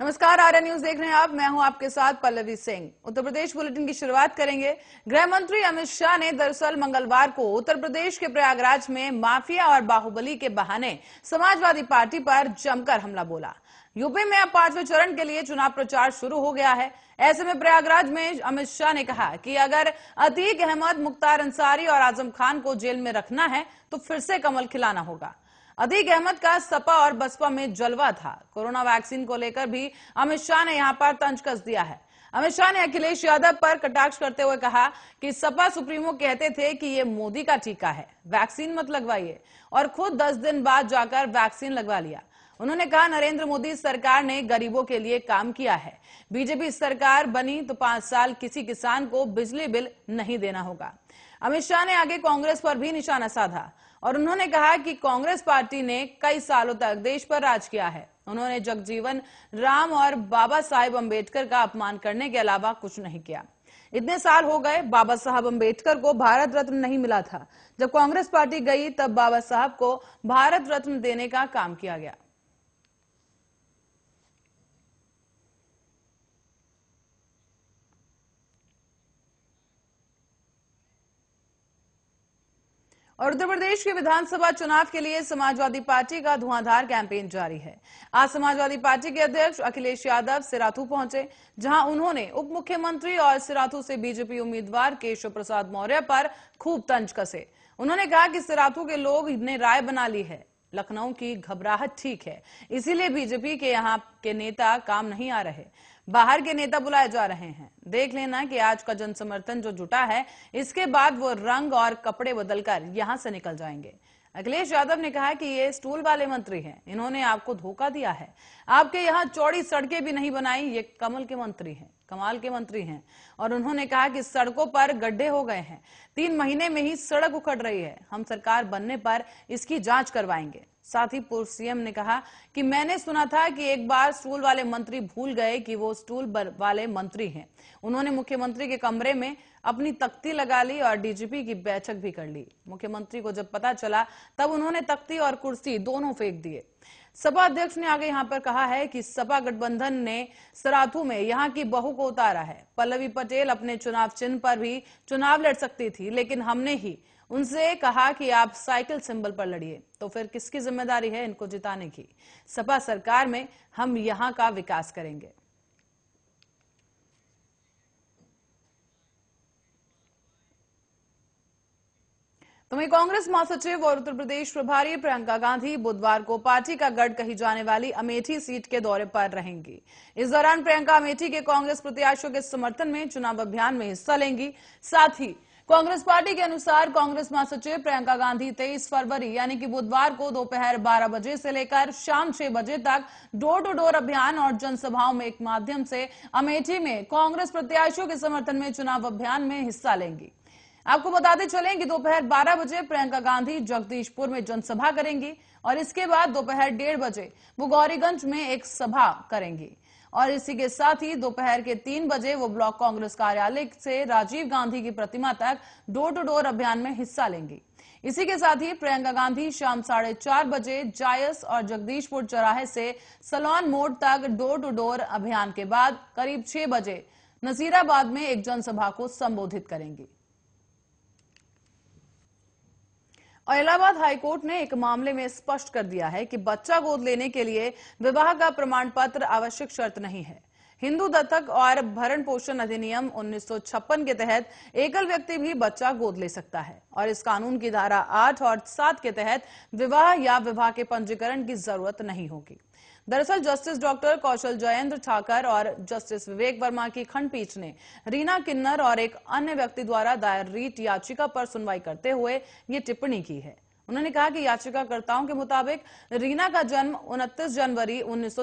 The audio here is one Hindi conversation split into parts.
नमस्कार आर न्यूज देख रहे हैं आप मैं हूं आपके साथ पल्लवी सिंह उत्तर प्रदेश बुलेटिन की शुरुआत करेंगे गृह मंत्री अमित शाह ने दरअसल मंगलवार को उत्तर प्रदेश के प्रयागराज में माफिया और बाहुबली के बहाने समाजवादी पार्टी पर जमकर हमला बोला यूपी में अब पांचवें चरण के लिए चुनाव प्रचार शुरू हो गया है ऐसे में प्रयागराज में अमित शाह ने कहा कि अगर अतीक अहमद मुख्तार अंसारी और आजम खान को जेल में रखना है तो फिर से कमल खिलाना होगा अधिक अहमद का सपा और बसपा में जलवा था कोरोना वैक्सीन को लेकर भी अमित शाह ने यहां पर तंज कस दिया है अमित शाह ने अखिलेश यादव पर कटाक्ष करते हुए कहा कि सपा सुप्रीमो कहते थे कि ये मोदी का टीका है वैक्सीन मत लगवाइए और खुद दस दिन बाद जाकर वैक्सीन लगवा लिया उन्होंने कहा नरेंद्र मोदी सरकार ने गरीबों के लिए काम किया है बीजेपी सरकार बनी तो पांच साल किसी किसान को बिजली बिल नहीं देना होगा अमित शाह ने आगे कांग्रेस पर भी निशाना साधा और उन्होंने कहा कि कांग्रेस पार्टी ने कई सालों तक देश पर राज किया है उन्होंने जगजीवन राम और बाबा साहेब अम्बेडकर का अपमान करने के अलावा कुछ नहीं किया इतने साल हो गए बाबा साहब अम्बेडकर को भारत रत्न नहीं मिला था जब कांग्रेस पार्टी गई तब बाबा साहब को भारत रत्न देने का काम किया गया और उत्तर प्रदेश के विधानसभा चुनाव के लिए समाजवादी पार्टी का धुआंधार कैंपेन जारी है आज समाजवादी पार्टी के अध्यक्ष अखिलेश यादव सिराथू पहुंचे जहां उन्होंने उप मुख्यमंत्री और सिराथू से बीजेपी उम्मीदवार केशव प्रसाद मौर्य पर खूब तंज कसे उन्होंने कहा कि सिराथू के लोग ने राय बना ली है लखनऊ की घबराहट ठीक है इसीलिए बीजेपी के यहाँ के नेता काम नहीं आ रहे बाहर के नेता बुलाए जा रहे हैं देख लेना कि आज का जन समर्थन जो जुटा है इसके बाद वो रंग और कपड़े बदलकर यहां से निकल जाएंगे अखिलेश यादव ने कहा कि ये स्टूल वाले मंत्री हैं इन्होंने आपको धोखा दिया है आपके यहाँ चौड़ी सड़कें भी नहीं बनाई ये कमल के मंत्री हैं कमाल के मंत्री हैं और उन्होंने कहा कि सड़कों पर गड्ढे हो गए हैं तीन महीने में ही सड़क उखड़ रही है हम सरकार बनने पर इसकी जांच करवाएंगे साथ ही पूर्व सीएम ने कहा कि मैंने सुना था कि एक बार स्टूल वाले मंत्री भूल गए कि वो स्टूल वाले मंत्री हैं उन्होंने मुख्यमंत्री के कमरे में अपनी तख्ती लगा ली और डीजीपी की बैठक भी कर ली मुख्यमंत्री को जब पता चला तब उन्होंने तख्ती और कुर्सी दोनों फेंक दिए सपा अध्यक्ष ने आगे यहां पर कहा है कि सपा गठबंधन ने सराथू में यहां की बहू को उतारा है पल्लवी पटेल अपने चुनाव चिन्ह पर भी चुनाव लड़ सकती थी लेकिन हमने ही उनसे कहा कि आप साइकिल सिंबल पर लड़िए तो फिर किसकी जिम्मेदारी है इनको जिताने की सपा सरकार में हम यहां का विकास करेंगे तो वहीं कांग्रेस महासचिव और उत्तर प्रदेश प्रभारी प्रियंका गांधी बुधवार को पार्टी का गढ़ कही जाने वाली अमेठी सीट के दौरे पर रहेंगी इस दौरान प्रियंका अमेठी के कांग्रेस प्रत्याशियों के समर्थन में चुनाव अभियान में हिस्सा लेंगी साथ ही कांग्रेस पार्टी के अनुसार कांग्रेस महासचिव प्रियंका गांधी तेईस फरवरी यानी कि बुधवार को दोपहर बारह बजे से लेकर शाम छह बजे तक डोर टू डोर अभियान और जनसभाओं में एक माध्यम से अमेठी में कांग्रेस प्रत्याशियों के समर्थन में चुनाव अभियान में हिस्सा लेंगी आपको बताते चले कि दोपहर 12 बजे प्रियंका गांधी जगदीशपुर में जनसभा करेंगी और इसके बाद दोपहर डेढ़ बजे वो गौरीगंज में एक सभा करेंगी और इसी के साथ ही दोपहर के तीन बजे वो ब्लॉक कांग्रेस कार्यालय से राजीव गांधी की प्रतिमा तक डोर टू डोर अभियान में हिस्सा लेंगी इसी के साथ ही प्रियंका गांधी शाम साढ़े चार बजे जायस और जगदीशपुर चौराहे से सलोन मोड़ तक डोर टू डोर अभियान के बाद करीब छह बजे नसीराबाद में एक जनसभा को संबोधित करेंगी और इलाहाबाद हाईकोर्ट ने एक मामले में स्पष्ट कर दिया है कि बच्चा गोद लेने के लिए विवाह का प्रमाण पत्र आवश्यक शर्त नहीं है हिंदू दत्तक और भरण पोषण अधिनियम 1956 के तहत एकल व्यक्ति भी बच्चा गोद ले सकता है और इस कानून की धारा 8 और 7 के तहत विवाह या विवाह के पंजीकरण की जरूरत नहीं होगी दरअसल जस्टिस डॉक्टर कौशल जयेंद्र ठाकर और जस्टिस विवेक वर्मा की खंडपीठ ने रीना किन्नर और एक अन्य व्यक्ति द्वारा दायर रीट याचिका पर सुनवाई करते हुए ये टिप्पणी की है उन्होंने कहा कि याचिकाकर्ताओं के मुताबिक रीना का जन्म 29 जनवरी उन्नीस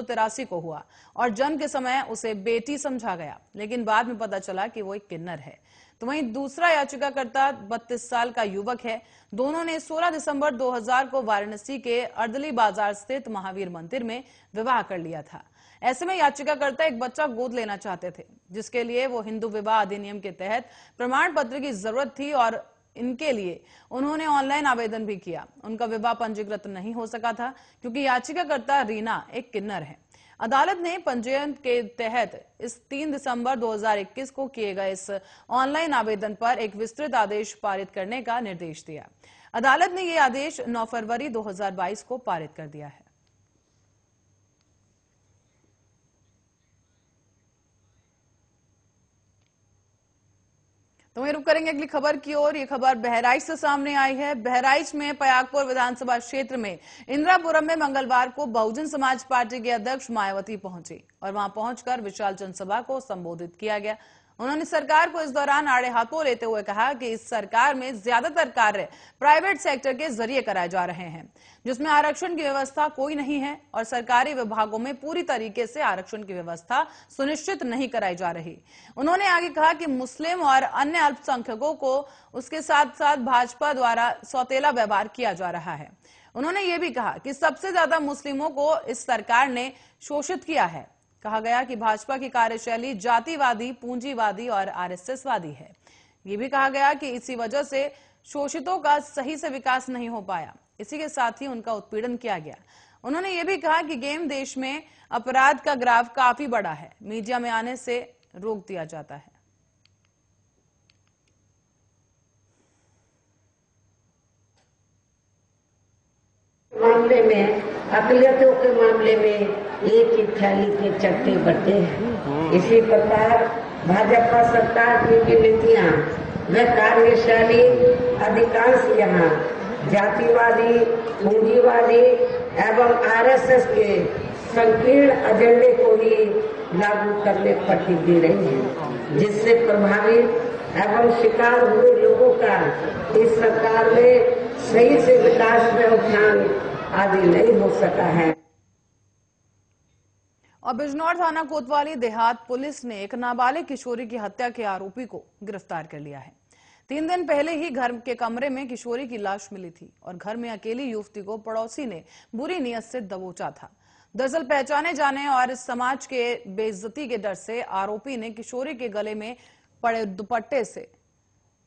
को हुआ और जन्म के समय उसे बेटी समझा गया लेकिन बाद में पता चला कि वो एक किन्नर है तो वहीं दूसरा याचिकाकर्ता बत्तीस साल का युवक है दोनों ने 16 दिसंबर 2000 को वाराणसी के अर्दली बाजार स्थित महावीर मंदिर में विवाह कर लिया था ऐसे में याचिकाकर्ता एक बच्चा गोद लेना चाहते थे जिसके लिए वो हिंदू विवाह अधिनियम के तहत प्रमाण पत्र की जरूरत थी और इनके लिए उन्होंने ऑनलाइन आवेदन भी किया उनका विवाह पंजीकृत नहीं हो सका था क्योंकि याचिकाकर्ता रीना एक किन्नर है अदालत ने पंजीयन के तहत इस 3 दिसंबर 2021 को किए गए इस ऑनलाइन आवेदन पर एक विस्तृत आदेश पारित करने का निर्देश दिया अदालत ने ये आदेश 9 फरवरी 2022 को पारित कर दिया है तो वही रुक करेंगे अगली खबर की ओर ये खबर बहराइच से सामने आई है बहराइच में पयागपुर विधानसभा क्षेत्र में इंदिरापुरम में मंगलवार को बहुजन समाज पार्टी के अध्यक्ष मायावती पहुंची और वहां पहुंचकर विशाल जनसभा को संबोधित किया गया उन्होंने सरकार को इस दौरान आड़े हाथों लेते हुए कहा कि इस सरकार में ज्यादातर कार्य प्राइवेट सेक्टर के जरिए कराए जा रहे हैं जिसमें आरक्षण की व्यवस्था कोई नहीं है और सरकारी विभागों में पूरी तरीके से आरक्षण की व्यवस्था सुनिश्चित नहीं कराई जा रही उन्होंने आगे कहा कि मुस्लिम और अन्य अल्पसंख्यकों को उसके साथ साथ भाजपा द्वारा सौतेला व्यवहार किया जा रहा है उन्होंने ये भी कहा कि सबसे ज्यादा मुस्लिमों को इस सरकार ने शोषित किया है कहा गया कि भाजपा की कार्यशैली जातिवादी पूंजीवादी और आरएसएसवादी है ये भी कहा गया कि इसी वजह से शोषितों का सही से विकास नहीं हो पाया इसी के साथ ही उनका उत्पीड़न किया गया उन्होंने ये भी कहा कि गेम देश में अपराध का ग्राफ काफी बड़ा है मीडिया में आने से रोक दिया जाता है मामले में अकलियतों के मामले में एक ही थैली के चट्टे बटे हैं हम्म। इसी प्रकार भाजपा सरकार की भी नीतियाँ व कार्यशैली अधिकांश यहाँ जातिवादी पूंजीवादी एवं आरएसएस के संकीर्ण एजेंडे को ही लागू करने पर दे रही है जिससे प्रभावित एवं शिकार हुए लोगों का इस सरकार में सही से विकास में ध्यान आदि नहीं हो सका है और बिजनौर थाना कोतवाली देहात पुलिस ने एक नाबालिग किशोरी की हत्या के आरोपी को गिरफ्तार कर लिया है तीन दिन पहले ही घर के कमरे में किशोरी की लाश मिली थी और घर में अकेली युवती को पड़ोसी ने बुरी नियत से दबोचा था दरअसल पहचाने जाने और समाज के बेइज्जती के डर से आरोपी ने किशोरी के गले में पड़े दुपट्टे से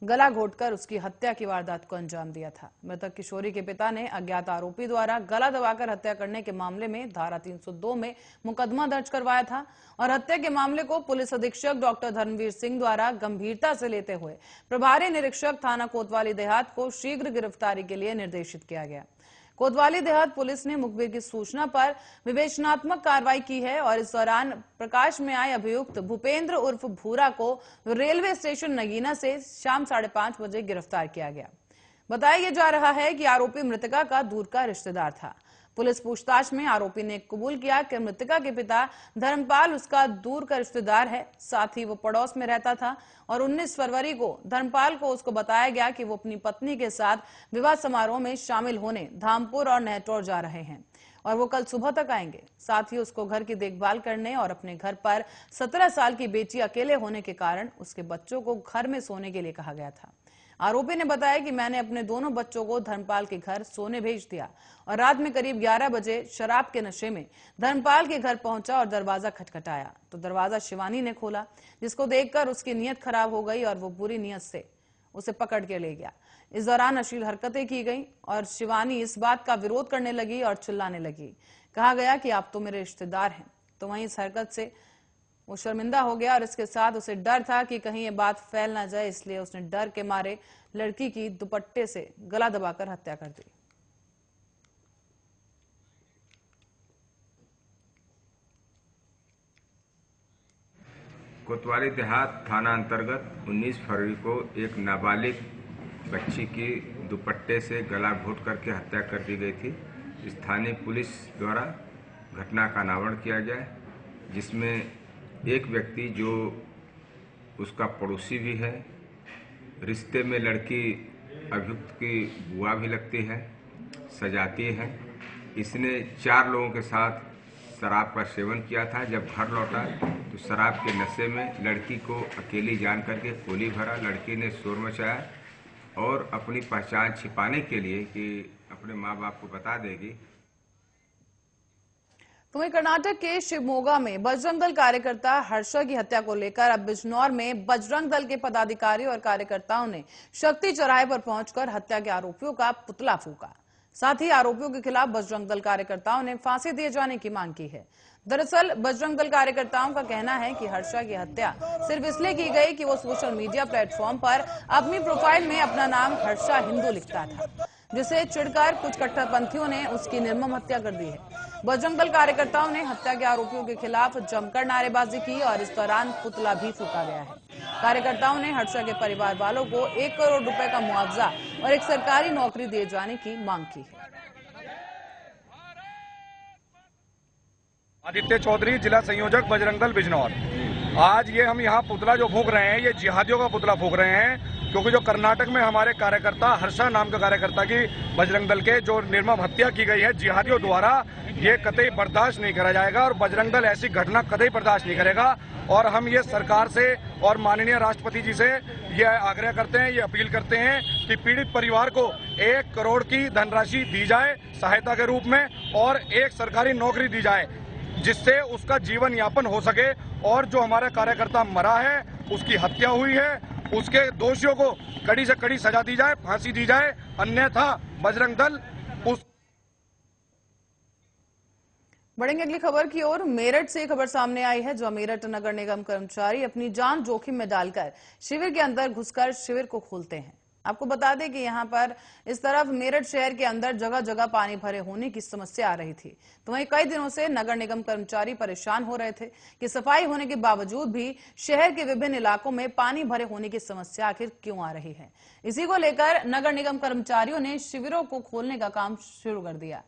गला घोटकर उसकी हत्या की वारदात को अंजाम दिया था मृतक किशोरी के पिता ने अज्ञात आरोपी द्वारा गला दबाकर हत्या करने के मामले में धारा 302 में मुकदमा दर्ज करवाया था और हत्या के मामले को पुलिस अधीक्षक डॉक्टर धर्मवीर सिंह द्वारा गंभीरता से लेते हुए प्रभारी निरीक्षक थाना कोतवाली देहात को शीघ्र गिरफ्तारी के लिए निर्देशित किया गया कोतवाली देहात पुलिस ने मुखबिर की सूचना पर विवेचनात्मक कार्रवाई की है और इस दौरान प्रकाश में आए अभियुक्त भूपेंद्र उर्फ भूरा को रेलवे स्टेशन नगीना से शाम साढ़े पांच बजे गिरफ्तार किया गया बताया जा रहा है कि आरोपी मृतका का दूर का रिश्तेदार था पुलिस पूछताछ में आरोपी ने कबूल किया कि मृतका के पिता धर्मपाल उसका दूर का रिश्तेदार है साथ ही वो पड़ोस में रहता था और 19 फरवरी को धर्मपाल को उसको बताया गया कि वो अपनी पत्नी के साथ विवाह समारोह में शामिल होने धामपुर और नेहटोर जा रहे हैं और वो कल सुबह तक आएंगे साथ ही उसको घर की देखभाल करने और अपने घर पर सत्रह साल की बेटी अकेले होने के कारण उसके बच्चों को घर में सोने के लिए कहा गया था आरोपी ने बताया कि मैंने अपने दोनों बच्चों को धर्मपाल के घर सोने भेज दिया और रात में करीब 11 बजे शराब के नशे में धर्मपाल के घर पहुंचा और दरवाजा खटखटाया तो दरवाजा शिवानी ने खोला जिसको देखकर उसकी नीयत खराब हो गई और वो बुरी नीयत से उसे पकड़ के ले गया इस दौरान अश्लील हरकतें की गई और शिवानी इस बात का विरोध करने लगी और चिल्लाने लगी कहा गया कि आप तो मेरे रिश्तेदार हैं तो वहीं इस हरकत से वो शर्मिंदा हो गया और इसके साथ उसे डर था कि कहीं ये बात फैल ना जाए इसलिए उसने डर के मारे लड़की की दुपट्टे से गला दबाकर हत्या कर दी कोतवाली देहात थाना अंतर्गत 19 फरवरी को एक नाबालिग बच्ची की दुपट्टे से गला घोट करके हत्या कर दी गई थी स्थानीय पुलिस द्वारा घटना का अनावरण किया गया जिसमें एक व्यक्ति जो उसका पड़ोसी भी है रिश्ते में लड़की अभियुक्त की बुआ भी लगती है सजाती है इसने चार लोगों के साथ शराब का सेवन किया था जब घर लौटा तो शराब के नशे में लड़की को अकेली जान करके गोली भरा लड़की ने शोर मचाया और अपनी पहचान छिपाने के लिए कि अपने माँ बाप को बता देगी तो वहीं कर्नाटक के शिवमोगा में बजरंग दल कार्यकर्ता हर्षा की हत्या को लेकर अब बिजनौर में बजरंग दल के पदाधिकारी और कार्यकर्ताओं ने शक्ति चौराहे पर पहुंचकर हत्या के आरोपियों का पुतला फूका साथ ही आरोपियों के खिलाफ बजरंग दल कार्यकर्ताओं ने फांसी दिए जाने की मांग की है दरअसल बजरंग दल कार्यकर्ताओं का कहना है कि हर्षा की हत्या सिर्फ इसलिए की गई कि वो सोशल मीडिया प्लेटफॉर्म पर अपनी प्रोफाइल में अपना नाम हर्षा हिंदू लिखता था जिसे चिड़कर कुछ कट्टरपंथियों ने उसकी निर्मम हत्या कर दी है बजरंग दल कार्यकर्ताओं ने हत्या के आरोपियों के खिलाफ जमकर नारेबाजी की और इस दौरान पुतला भी फूका गया है कार्यकर्ताओं ने हर्षा के परिवार वालों को एक करोड़ रुपए का मुआवजा और एक सरकारी नौकरी दिए जाने की मांग की है आदित्य चौधरी जिला संयोजक बजरंग दल बिजनौर आज ये हम यहाँ पुतला जो फूक रहे हैं ये जिहादियों का पुतला फूक रहे हैं क्योंकि जो कर्नाटक में हमारे कार्यकर्ता हर्षा नाम के कार्यकर्ता की बजरंग दल के जो निर्मम हत्या की गई है जिहादियों द्वारा ये कतई बर्दाश्त नहीं करा जाएगा और बजरंग दल ऐसी घटना कतई बर्दाश्त नहीं करेगा और हम ये सरकार से और माननीय राष्ट्रपति जी से ये आग्रह करते हैं ये अपील करते हैं कि पीड़ित परिवार को एक करोड़ की धनराशि दी जाए सहायता के रूप में और एक सरकारी नौकरी दी जाए जिससे उसका जीवन यापन हो सके और जो हमारा कार्यकर्ता मरा है उसकी हत्या हुई है उसके दोषियों को कड़ी से कड़ी सजा दी जाए फांसी दी जाए अन्यथा बजरंग दल उस बढ़ेंगे अगली खबर की ओर मेरठ से खबर सामने आई है जो मेरठ नगर निगम कर्मचारी अपनी जान जोखिम में डालकर शिविर के अंदर घुसकर शिविर को खोलते हैं आपको बता दें कि यहाँ पर इस तरफ मेरठ शहर के अंदर जगह जगह पानी भरे होने की समस्या आ रही थी तो वहीं कई दिनों से नगर निगम कर्मचारी परेशान हो रहे थे कि सफाई होने के बावजूद भी शहर के विभिन्न इलाकों में पानी भरे होने की समस्या आखिर क्यों आ रही है इसी को लेकर नगर निगम कर्मचारियों ने शिविरों को खोलने का काम शुरू कर दिया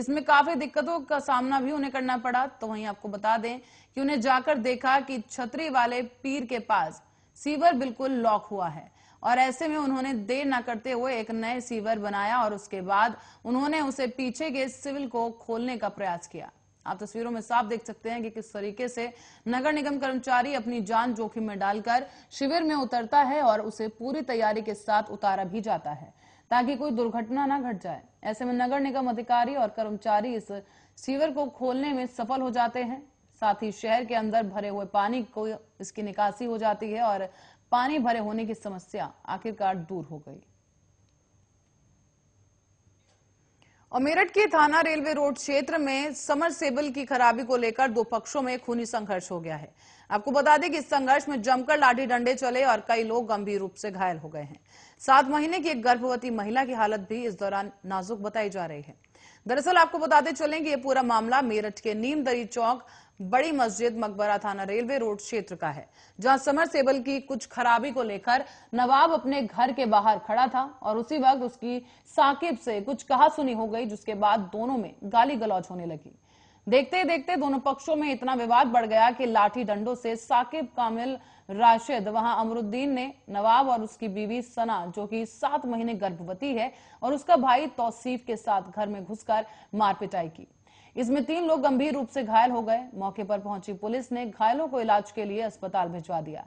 इसमें काफी दिक्कतों का सामना भी उन्हें करना पड़ा तो वहीं आपको बता दें कि उन्हें जाकर देखा कि छतरी वाले पीर के पास सीवर बिल्कुल लॉक हुआ है और ऐसे में उन्होंने देर न करते हुए एक नए सीवर बनाया और उसके बाद उन्होंने उसे पीछे के सिविल को खोलने का प्रयास किया आप तस्वीरों में साफ देख सकते हैं कि किस तरीके से नगर निगम कर्मचारी अपनी जान जोखिम में डालकर शिविर में उतरता है और उसे पूरी तैयारी के साथ उतारा भी जाता है ताकि कोई दुर्घटना ना घट जाए ऐसे में नगर निगम अधिकारी और कर्मचारी इस सीवर को खोलने में सफल हो जाते हैं साथ ही शहर के अंदर भरे हुए पानी को इसकी निकासी हो जाती है और पानी भरे होने की समस्या आखिरकार दूर हो गई और मेरठ के थाना रेलवे रोड क्षेत्र में समरसेबल की खराबी को लेकर दो पक्षों में खूनी संघर्ष हो गया है आपको बता दें कि इस संघर्ष में जमकर लाठी डंडे चले और कई लोग गंभीर रूप से घायल हो गए हैं सात महीने की एक गर्भवती महिला की हालत भी इस दौरान नाजुक बताई जा रही है दरअसल आपको बताते चलें कि यह पूरा मामला मेरठ के नीमदरी चौक बड़ी मस्जिद मकबरा थाना रेलवे रोड क्षेत्र का है जहां सेबल की कुछ खराबी को लेकर नवाब अपने घर के बाहर खड़ा था और उसी वक्त उसकी साकिब से कुछ कहा सुनी हो गई जिसके बाद दोनों में गाली गलौज होने लगी देखते ही देखते दोनों पक्षों में इतना विवाद बढ़ गया कि लाठी डंडों से साकिब कामिल राशिद वहां अमरुद्दीन ने नवाब और उसकी बीवी सना जो कि सात महीने गर्भवती है और उसका भाई तौसीफ के साथ घर में घुसकर मारपिटाई की इसमें तीन लोग गंभीर रूप से घायल हो गए मौके पर पहुंची पुलिस ने घायलों को इलाज के लिए अस्पताल भिजवा दिया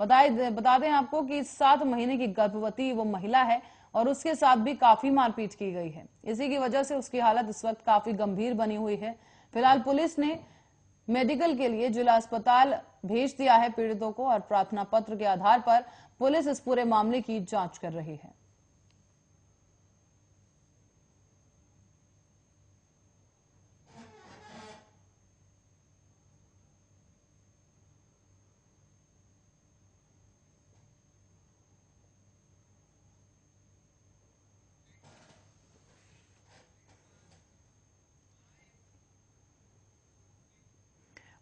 बताए बता दें आपको कि सात महीने की गर्भवती वो महिला है और उसके साथ भी काफी मारपीट की गई है इसी की वजह से उसकी हालत इस वक्त काफी गंभीर बनी हुई है फिलहाल पुलिस ने मेडिकल के लिए जिला अस्पताल भेज दिया है पीड़ितों को और प्रार्थना पत्र के आधार पर पुलिस इस पूरे मामले की जांच कर रही है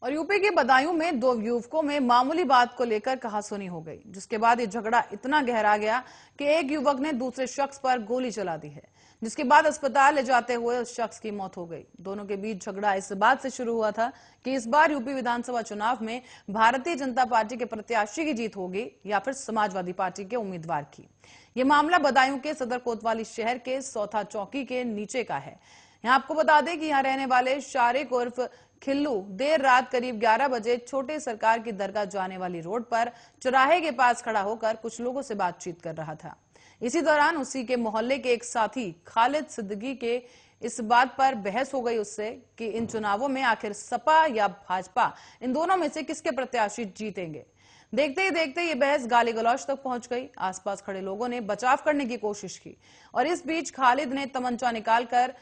और यूपी के बदायूं में दो युवकों में मामूली बात को लेकर कहासुनी हो गई जिसके बाद ये झगड़ा इतना गहरा गया कि एक युवक ने दूसरे शख्स पर गोली चला दी है जिसके बाद अस्पताल ले जाते हुए उस शख्स की मौत हो गई दोनों के बीच झगड़ा इस बात से शुरू हुआ था कि इस बार यूपी विधानसभा चुनाव में भारतीय जनता पार्टी के प्रत्याशी की जीत होगी या फिर समाजवादी पार्टी के उम्मीदवार की यह मामला बदायूं के सदर कोतवाली शहर के सौथा चौकी के नीचे का है यहाँ आपको बता दें कि यहाँ रहने वाले शारिक उर्फ खिल्लू देर रात करीब 11 बजे छोटे सरकार की दरगाह जाने वाली रोड पर चौराहे के पास खड़ा होकर कुछ लोगों से बातचीत कर रहा था इसी दौरान उसी के मोहल्ले के एक साथी खालिद सिद्दगी के इस बात पर बहस हो गई उससे कि इन चुनावों में आखिर सपा या भाजपा इन दोनों में से किसके प्रत्याशी जीतेंगे देखते ही देखते ये बहस गाली गलौज तक पहुंच गई आसपास खड़े लोगों ने बचाव करने की कोशिश की और इस बीच खालिद ने तमंचा निकालकर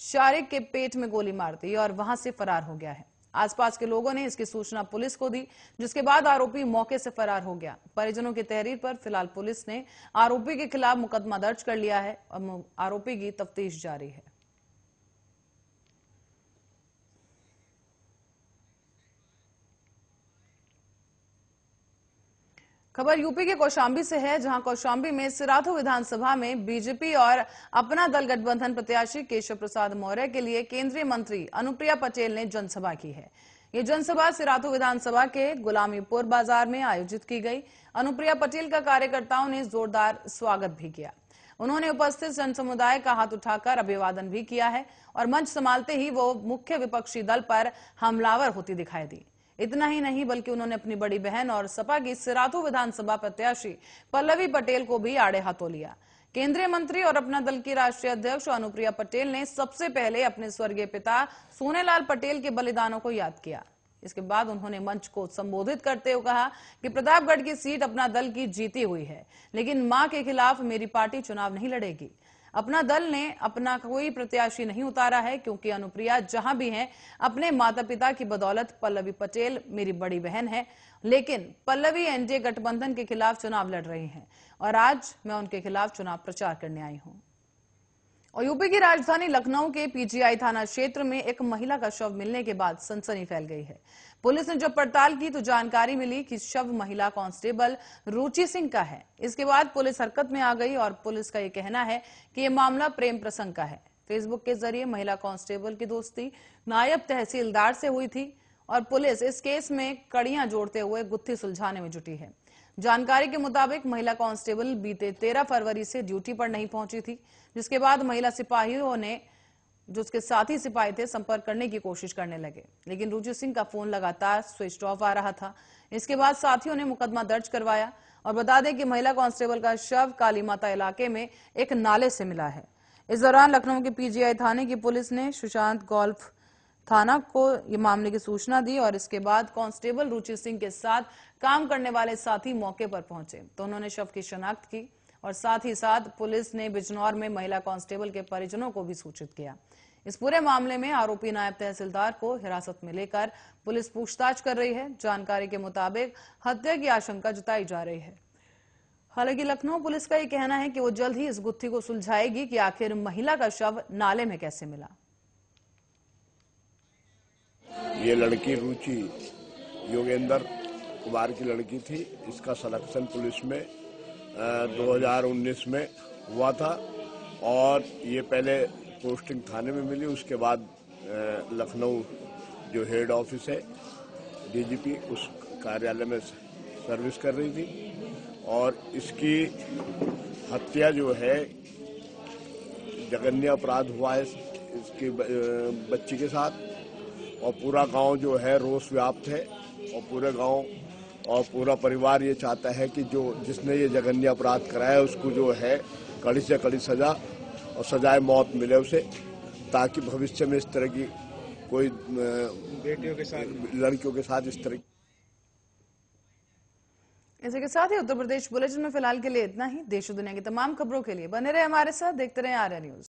शारिक के पेट में गोली मार दी और वहां से फरार हो गया है आसपास के लोगों ने इसकी सूचना पुलिस को दी जिसके बाद आरोपी मौके से फरार हो गया परिजनों की तहरीर पर फिलहाल पुलिस ने आरोपी के खिलाफ मुकदमा दर्ज कर लिया है और आरोपी की तफ्तीश जारी है खबर यूपी के कौशाम्बी से है जहां कौशाम्बी में सिराथू विधानसभा में बीजेपी और अपना दल गठबंधन प्रत्याशी केशव प्रसाद मौर्य के लिए केंद्रीय मंत्री अनुप्रिया पटेल ने जनसभा की है ये जनसभा सिराथू विधानसभा के गुलामीपुर बाजार में आयोजित की गई अनुप्रिया पटेल का कार्यकर्ताओं ने जोरदार स्वागत भी किया उन्होंने उपस्थित जन समुदाय का हाथ उठाकर अभिवादन भी किया है और मंच संभालते ही वो मुख्य विपक्षी दल पर हमलावर होती दिखाई दी इतना ही नहीं बल्कि उन्होंने अपनी बड़ी बहन और सपा की सिराथू विधानसभा प्रत्याशी पल्लवी पटेल को भी आड़े हाथों लिया केंद्रीय मंत्री और अपना दल की राष्ट्रीय अध्यक्ष अनुप्रिया पटेल ने सबसे पहले अपने स्वर्गीय पिता सोनेलाल पटेल के बलिदानों को याद किया इसके बाद उन्होंने मंच को संबोधित करते हुए कहा कि प्रतापगढ़ की सीट अपना दल की जीती हुई है लेकिन मां के खिलाफ मेरी पार्टी चुनाव नहीं लड़ेगी अपना दल ने अपना कोई प्रत्याशी नहीं उतारा है क्योंकि अनुप्रिया जहां भी हैं अपने माता पिता की बदौलत पल्लवी पटेल मेरी बड़ी बहन है लेकिन पल्लवी एनडीए गठबंधन के खिलाफ चुनाव लड़ रही हैं और आज मैं उनके खिलाफ चुनाव प्रचार करने आई हूं और यूपी की राजधानी लखनऊ के पीजीआई थाना क्षेत्र में एक महिला का शव मिलने के बाद सनसनी फैल गई है पुलिस ने जब पड़ताल की तो जानकारी मिली कि शव महिला कांस्टेबल रुचि सिंह का है इसके बाद पुलिस हरकत में आ गई और पुलिस का यह कहना है कि यह मामला प्रेम प्रसंग का है फेसबुक के जरिए महिला कांस्टेबल की दोस्ती नायब तहसीलदार से हुई थी और पुलिस इस केस में कड़ियां जोड़ते हुए गुत्थी सुलझाने में जुटी है जानकारी के मुताबिक महिला कांस्टेबल बीते तेरह फरवरी से ड्यूटी पर नहीं पहुंची थी जिसके बाद महिला सिपाहियों ने जो उसके साथी सिपाही थे संपर्क करने की कोशिश करने लगे लेकिन रुचि सिंह का फोन लगातार स्विच ऑफ आ रहा था इसके बाद साथियों ने मुकदमा दर्ज करवाया और बता दें कि महिला कांस्टेबल का शव काली माता इलाके में एक नाले से मिला है इस दौरान लखनऊ के पीजीआई थाने की पुलिस ने सुशांत गोल्फ थाना को ये मामले की सूचना दी और इसके बाद कांस्टेबल रुचि सिंह के साथ काम करने वाले साथी मौके पर पहुंचे तो उन्होंने शव की शनाख्त की और साथ ही साथ पुलिस ने बिजनौर में महिला कांस्टेबल के परिजनों को भी सूचित किया इस पूरे मामले में आरोपी नायब तहसीलदार को हिरासत में लेकर पुलिस पूछताछ कर रही है जानकारी के मुताबिक हत्या की आशंका जताई जा रही है हालांकि लखनऊ पुलिस का यह कहना है कि वो जल्द ही इस गुत्थी को सुलझाएगी कि आखिर महिला का शव नाले में कैसे मिला ये लड़की रुचि योगेंद्र कुमार की लड़की थी इसका सलेक्शन पुलिस में आ, 2019 में हुआ था और ये पहले पोस्टिंग थाने में मिली उसके बाद लखनऊ जो हेड ऑफिस है डीजीपी उस कार्यालय में सर्विस कर रही थी और इसकी हत्या जो है जगन्य अपराध हुआ है इसके बच्ची के साथ और पूरा गांव जो है रोष व्याप्त है और पूरे गांव और पूरा परिवार ये चाहता है कि जो जिसने ये जघन्य अपराध कराया उसको जो है कड़ी से कड़ी सजा और सजाए मौत मिले उसे ताकि भविष्य में इस तरह की कोई बेटियों के साथ लड़कियों के साथ इस तरह की इसी के साथ ही उत्तर प्रदेश बुलेटिन में फिलहाल के लिए इतना ही देश और दुनिया की तमाम खबरों के लिए बने रहे हमारे साथ देखते रहे आर्या न्यूज